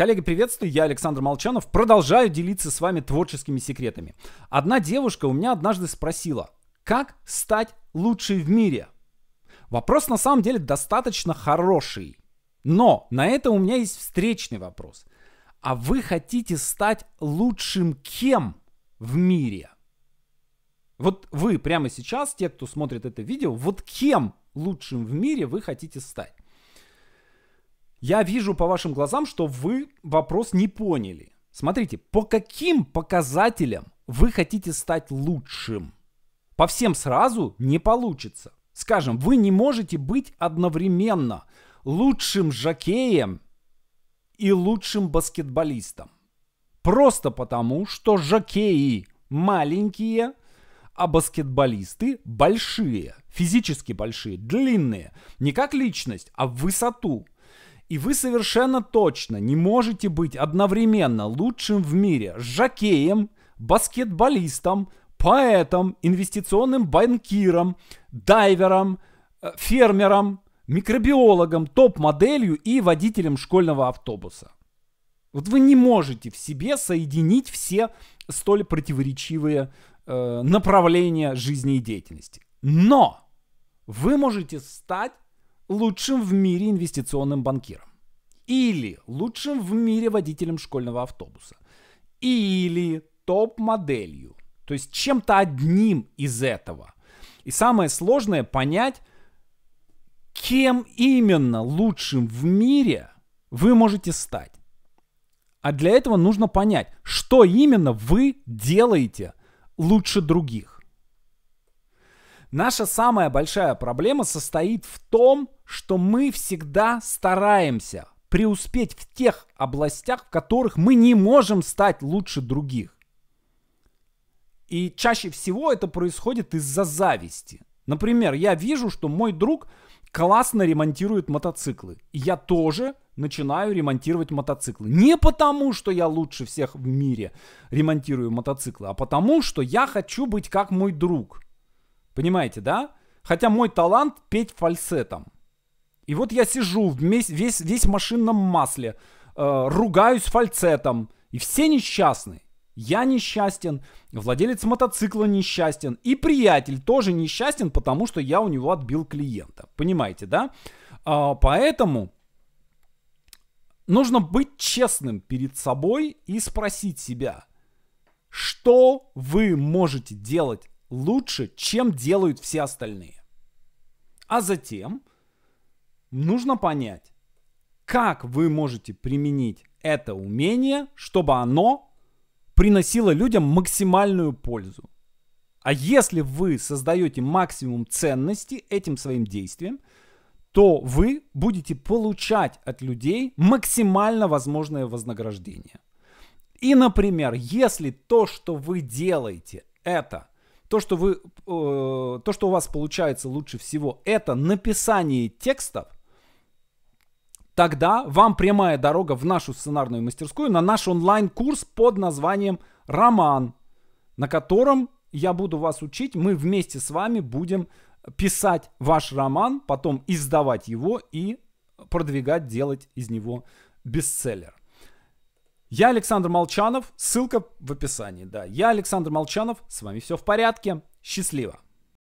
Коллеги, приветствую, я Александр Молчанов. Продолжаю делиться с вами творческими секретами. Одна девушка у меня однажды спросила, как стать лучшей в мире? Вопрос на самом деле достаточно хороший. Но на это у меня есть встречный вопрос. А вы хотите стать лучшим кем в мире? Вот вы прямо сейчас, те, кто смотрит это видео, вот кем лучшим в мире вы хотите стать? Я вижу по вашим глазам, что вы вопрос не поняли. Смотрите, по каким показателям вы хотите стать лучшим? По всем сразу не получится. Скажем, вы не можете быть одновременно лучшим жокеем и лучшим баскетболистом. Просто потому, что жокеи маленькие, а баскетболисты большие, физически большие, длинные. Не как личность, а в высоту – и вы совершенно точно не можете быть одновременно лучшим в мире жакеем, баскетболистом, поэтом, инвестиционным банкиром, дайвером, э, фермером, микробиологом, топ-моделью и водителем школьного автобуса. Вот вы не можете в себе соединить все столь противоречивые э, направления деятельности. Но вы можете стать лучшим в мире инвестиционным банкиром. Или лучшим в мире водителем школьного автобуса. Или топ-моделью. То есть чем-то одним из этого. И самое сложное понять, кем именно лучшим в мире вы можете стать. А для этого нужно понять, что именно вы делаете лучше других. Наша самая большая проблема состоит в том, что мы всегда стараемся преуспеть в тех областях, в которых мы не можем стать лучше других. И чаще всего это происходит из-за зависти. Например, я вижу, что мой друг классно ремонтирует мотоциклы. И я тоже начинаю ремонтировать мотоциклы. Не потому, что я лучше всех в мире ремонтирую мотоциклы, а потому, что я хочу быть как мой друг. Понимаете, да? Хотя мой талант петь фальсетом. И вот я сижу весь, весь, весь в машинном масле, э, ругаюсь фальцетом, и все несчастны. Я несчастен, владелец мотоцикла несчастен, и приятель тоже несчастен, потому что я у него отбил клиента. Понимаете, да? Э, поэтому нужно быть честным перед собой и спросить себя, что вы можете делать лучше, чем делают все остальные. А затем нужно понять, как вы можете применить это умение, чтобы оно приносило людям максимальную пользу. А если вы создаете максимум ценности этим своим действием, то вы будете получать от людей максимально возможное вознаграждение. И, например, если то, что вы делаете, это то, что вы, э, то, что у вас получается лучше всего, это написание текстов, тогда вам прямая дорога в нашу сценарную мастерскую на наш онлайн-курс под названием «Роман», на котором я буду вас учить, мы вместе с вами будем писать ваш роман, потом издавать его и продвигать, делать из него бестселлер. Я Александр Молчанов, ссылка в описании, да. Я Александр Молчанов, с вами все в порядке, счастливо.